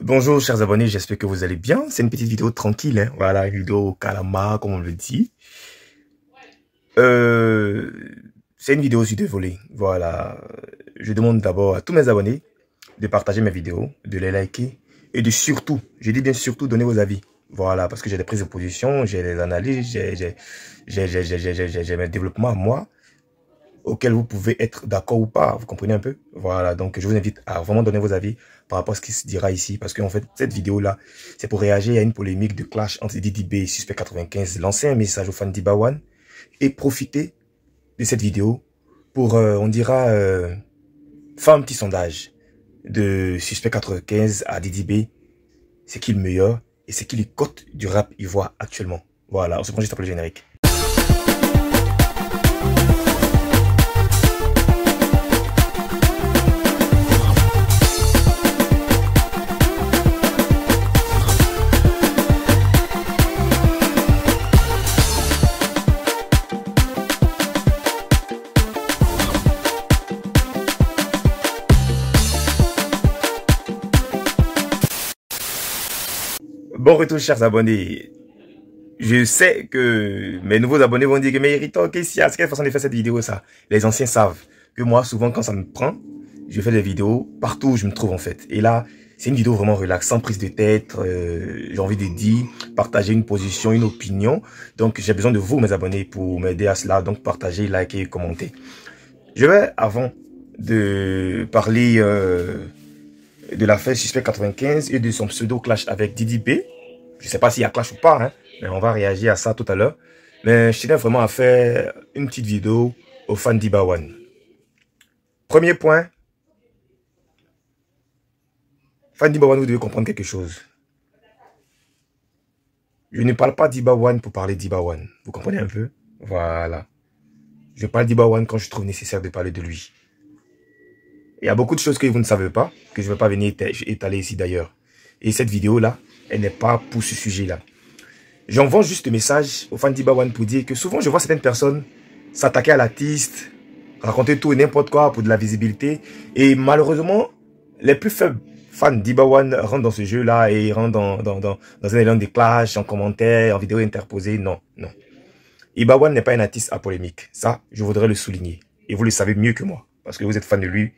Bonjour chers abonnés, j'espère que vous allez bien. C'est une petite vidéo tranquille, hein. voilà, une vidéo calama, comme on le dit. Euh, c'est une vidéo sur de volets, voilà. Je demande d'abord à tous mes abonnés de partager mes vidéos, de les liker et de surtout, je dis bien surtout, donner vos avis. Voilà, parce que j'ai des prises de position, j'ai des analyses, j'ai mes développements à moi auquel vous pouvez être d'accord ou pas. Vous comprenez un peu Voilà, donc je vous invite à vraiment donner vos avis par rapport à ce qui se dira ici. Parce qu'en fait, cette vidéo-là, c'est pour réagir à une polémique de clash entre DDB et Suspect 95. Lancer un message aux fans d'Ibawan et profiter de cette vidéo pour, euh, on dira, euh, faire un petit sondage de Suspect 95 à DDB. C'est qui le meilleur et c'est qui les cotes du rap ivoire actuellement Voilà, on se prend juste après le générique. Bon retour, chers abonnés. Je sais que mes nouveaux abonnés vont dire que, mais Rito, qu'est-ce qu'il y a? quelle façon de faire cette vidéo, ça? Les anciens savent que moi, souvent, quand ça me prend, je fais des vidéos partout où je me trouve, en fait. Et là, c'est une vidéo vraiment relax, sans prise de tête. Euh, j'ai envie de dire, partager une position, une opinion. Donc, j'ai besoin de vous, mes abonnés, pour m'aider à cela. Donc, partagez, likez, commentez. Je vais, avant de parler euh, de l'affaire Suspect 95 et de son pseudo-clash avec Didi B, je ne sais pas s'il y a clash ou pas, hein, mais on va réagir à ça tout à l'heure. Mais je tenais vraiment à faire une petite vidéo aux fans d'Ibawan. Premier point, fans d'Ibawan, vous devez comprendre quelque chose. Je ne parle pas d'Ibawan pour parler d'Ibawan. Vous comprenez un peu Voilà. Je parle d'Ibawan quand je trouve nécessaire de parler de lui. Il y a beaucoup de choses que vous ne savez pas, que je ne vais pas venir étaler ici d'ailleurs. Et cette vidéo-là, elle n'est pas pour ce sujet-là. J'envoie juste un message aux fans d'Ibawan pour dire que souvent je vois certaines personnes s'attaquer à l'artiste, raconter tout et n'importe quoi pour de la visibilité. Et malheureusement, les plus faibles fans d'Ibawan rentrent dans ce jeu-là et rentrent dans, dans, un élan de clash, en commentaire, en vidéo interposée. Non, non. One n'est pas un artiste à polémique. Ça, je voudrais le souligner. Et vous le savez mieux que moi, parce que vous êtes fan de lui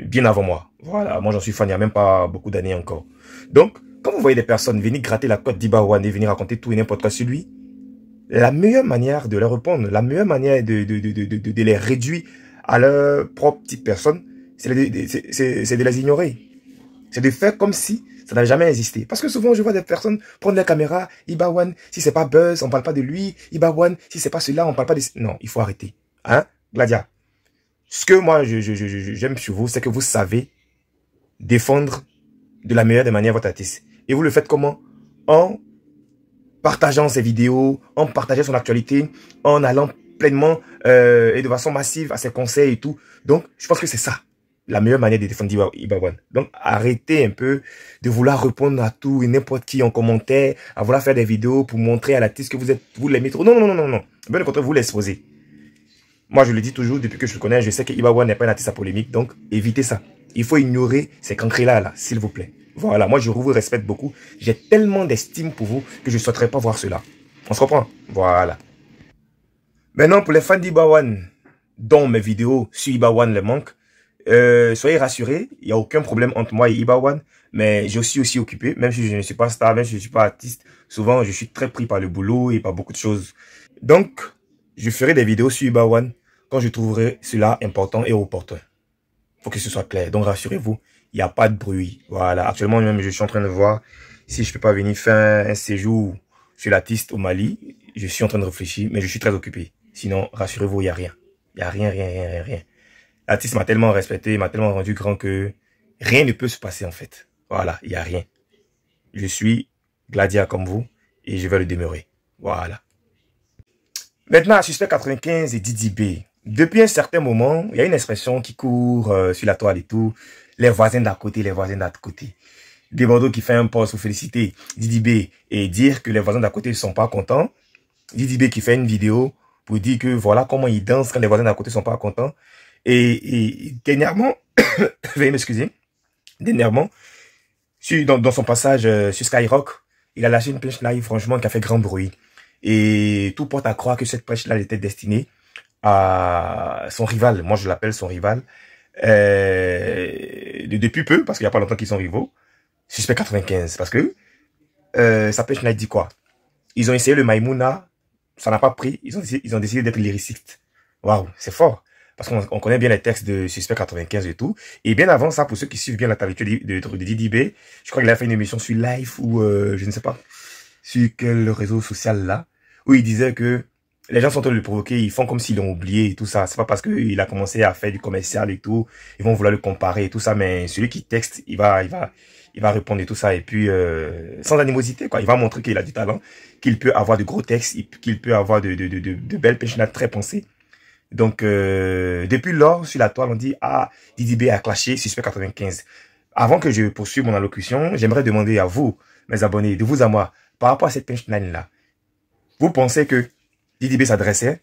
bien avant moi. Voilà, moi j'en suis fan il n'y a même pas beaucoup d'années encore. Donc, quand vous voyez des personnes venir gratter la côte d'Ibawan et venir raconter tout et n'importe quoi sur lui, la meilleure manière de leur répondre, la meilleure manière de, de, de, de, de les réduire à leur propre petite personne, c'est de les ignorer. C'est de faire comme si ça n'avait jamais existé. Parce que souvent, je vois des personnes prendre la caméra, Ibawan, si c'est pas Buzz, on parle pas de lui, Ibawan, si c'est pas cela, on parle pas de... Non, il faut arrêter. Hein, Gladia Ce que moi, j'aime je, je, sur vous, c'est que vous savez défendre de la meilleure des manières votre artiste. Et vous le faites comment En partageant ses vidéos, en partageant son actualité, en allant pleinement euh, et de façon massive à ses conseils et tout. Donc, je pense que c'est ça la meilleure manière de défendre Ibawan. Donc, arrêtez un peu de vouloir répondre à tout et n'importe qui en commentaire, à vouloir faire des vidéos pour montrer à l'artiste que vous êtes, vous l'aimez trop. Non, non, non, non, non. Bien au contraire, vous l'exposez. Moi, je le dis toujours, depuis que je le connais, je sais que Ibawan n'est pas un artiste à polémique, donc évitez ça. Il faut ignorer ces cancres là, là s'il vous plaît. Voilà, moi je vous respecte beaucoup. J'ai tellement d'estime pour vous que je ne souhaiterais pas voir cela. On se reprend Voilà. Maintenant, pour les fans d'Ibawan, dont mes vidéos sur Ibawan les manquent, euh, soyez rassurés, il n'y a aucun problème entre moi et Ibawan, mais je suis aussi occupé, même si je ne suis pas star, même si je ne suis pas artiste, souvent je suis très pris par le boulot et par beaucoup de choses. Donc, je ferai des vidéos sur Ibawan quand je trouverai cela important et opportun. Faut que ce soit clair, donc rassurez-vous, il n'y a pas de bruit. Voilà, actuellement je suis en train de voir si je peux pas venir faire un séjour sur l'artiste au Mali. Je suis en train de réfléchir, mais je suis très occupé. Sinon, rassurez-vous, il n'y a rien. Il n'y a rien, rien, rien, rien, rien. m'a tellement respecté, m'a tellement rendu grand que rien ne peut se passer en fait. Voilà, il n'y a rien. Je suis gladia comme vous et je vais le demeurer. Voilà. Maintenant, suspect 95 et Didi B depuis un certain moment, il y a une expression qui court euh, sur la toile et tout. Les voisins d'à côté, les voisins d'à côté. Des Bordeaux qui fait un post pour féliciter Didi B et dire que les voisins d'à côté ne sont pas contents. Didi B qui fait une vidéo pour dire que voilà comment ils dansent quand les voisins d'à côté ne sont pas contents. Et, et dernièrement, veuillez m'excuser, dernièrement, sur, dans, son passage euh, sur Skyrock, il a lâché une live franchement qui a fait grand bruit. Et tout porte à croire que cette prêche-là était destinée à son rival. Moi, je l'appelle son rival. Euh, depuis peu, parce qu'il n'y a pas longtemps qu'ils sont rivaux. Suspect 95. Parce que euh, Sapé Schneider dit quoi Ils ont essayé le Maimouna, ça n'a pas pris. Ils ont, ils ont décidé d'être lyricistes. Waouh, c'est fort. Parce qu'on connaît bien les textes de Suspect 95 et tout. Et bien avant ça, pour ceux qui suivent bien la table de, de, de Didi je crois qu'il a fait une émission sur Live ou euh, je ne sais pas, sur quel réseau social là, où il disait que les gens sont en train de le provoquer, ils font comme s'ils l'ont oublié et tout ça. C'est pas parce qu'il a commencé à faire du commercial et tout, ils vont vouloir le comparer et tout ça, mais celui qui texte, il va, il va, il va répondre et tout ça, et puis euh, sans animosité, quoi. Il va montrer qu'il a du talent, qu'il peut avoir de gros textes, qu'il peut avoir de, de, de, belles péchinades très pensées. Donc, euh, depuis lors, sur la toile, on dit « Ah, Didi B a clashé Suspect 95 ». Avant que je poursuive mon allocution, j'aimerais demander à vous, mes abonnés, de vous à moi, par rapport à cette punchline-là, vous pensez que B s'adressait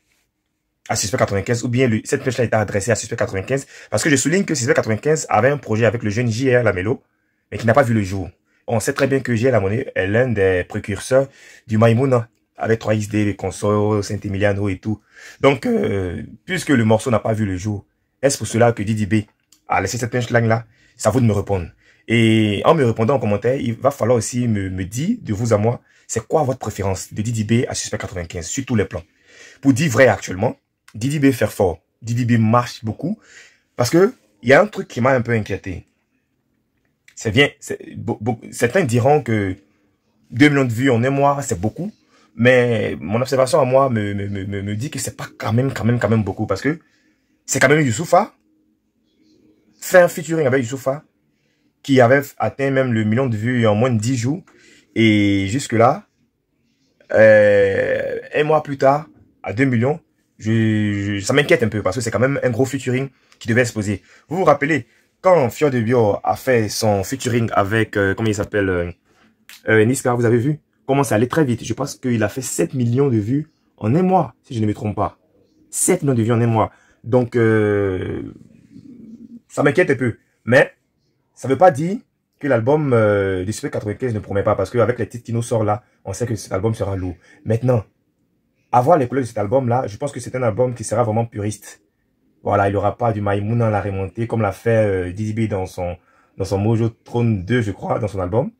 à Suspect 95 ou bien cette pêche là était adressée à Suspect 95 parce que je souligne que Suspect 95 avait un projet avec le jeune JR Lamelo mais qui n'a pas vu le jour. On sait très bien que JR Lamelo est l'un des précurseurs du Maimouna avec 3XD, les consoles, Saint-Emiliano et tout. Donc, euh, puisque le morceau n'a pas vu le jour, est-ce pour cela que Didib a laissé cette punchline-là Ça vaut de me répondre. Et en me répondant en commentaire, il va falloir aussi me, me dire, de vous à moi, c'est quoi votre préférence de Didi B à Suspect 95 sur tous les plans Pour dire vrai actuellement, Didi B fait fort. Didi B marche beaucoup. Parce que il y a un truc qui m'a un peu inquiété. C'est bien. Certains diront que 2 millions de vues en un mois, c'est beaucoup. Mais mon observation à moi me, me, me, me dit que c'est pas quand même, quand même, quand même beaucoup. Parce que c'est quand même Youssoufa. Faire un featuring avec Youssoufa, qui avait atteint même le million de vues en moins de 10 jours. Et jusque-là, euh, un mois plus tard, à 2 millions, je, ça m'inquiète un peu parce que c'est quand même un gros featuring qui devait se poser. Vous vous rappelez, quand Fior de Bio a fait son featuring avec, euh, comment il s'appelle, euh, euh, Niska, vous avez vu Comment ça allait très vite. Je pense qu'il a fait 7 millions de vues en un mois, si je ne me trompe pas. 7 millions de vues en un mois. Donc, euh, ça m'inquiète un peu. Mais, ça ne veut pas dire que l'album euh, du Super 95 ne promet pas, parce qu'avec les titres qui nous sortent là, on sait que cet album sera lourd. Maintenant, avoir les couleurs de cet album-là, je pense que c'est un album qui sera vraiment puriste. Voilà, il n'y aura pas du Maïmouna à la remontée, comme l'a fait euh, B dans son, dans son Mojo Throne 2, je crois, dans son album.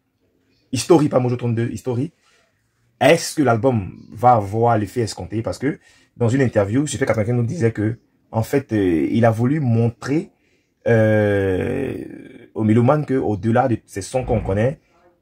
History, pas Mojo Throne 2, History. Est-ce que l'album va avoir l'effet escompté Parce que dans une interview, Super 95 nous disait que, en fait, euh, il a voulu montrer euh, au mélomane au delà de ces sons qu'on connaît,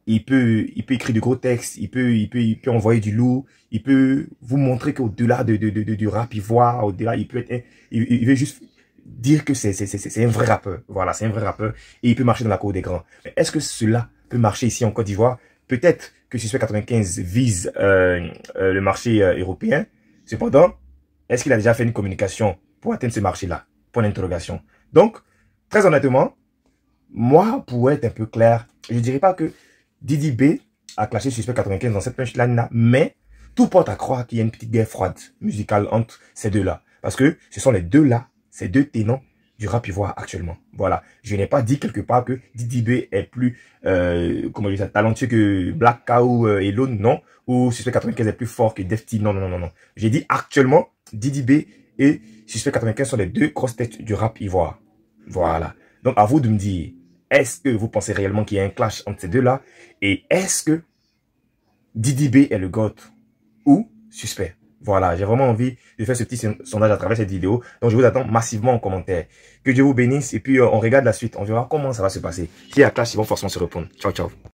il peut, il peut écrire du gros texte, il peut, il peut, il peut envoyer du loup, il peut vous montrer qu'au-delà de, de, de, du rap ivoire, au-delà, il peut être, il, veut juste dire que c'est, c'est, c'est, un vrai rappeur. Voilà, c'est un vrai rappeur et il peut marcher dans la cour des grands. Est-ce que cela peut marcher ici en Côte d'Ivoire? Peut-être que soit 95 vise euh, euh, le marché euh, européen. Cependant, est-ce qu'il a déjà fait une communication pour atteindre ce marché-là Point l'interrogation. Donc, très honnêtement, moi, pour être un peu clair, je dirais pas que Didi B a clashé Suspect 95 dans cette punchline-là, mais tout porte à croire qu'il y a une petite guerre froide musicale entre ces deux-là. Parce que ce sont les deux-là, ces deux tenants du rap ivoire actuellement. Voilà. Je n'ai pas dit quelque part que Didi B est plus, euh, comment dire ça, talentueux que Black Cow euh, et Lone, non. Ou Suspect 95 est plus fort que Defty, non, non, non, non. J'ai dit actuellement, Didi B et Suspect 95 sont les deux cross têtes du rap ivoire. Voilà. Donc, à vous de me dire, est-ce que vous pensez réellement qu'il y a un clash entre ces deux-là Et est-ce que Didi B est le goth ou suspect Voilà, j'ai vraiment envie de faire ce petit sondage à travers cette vidéo. Donc, je vous attends massivement en commentaire. Que Dieu vous bénisse et puis euh, on regarde la suite. On verra comment ça va se passer. S'il y a clash, ils vont forcément se répondre. Ciao, ciao.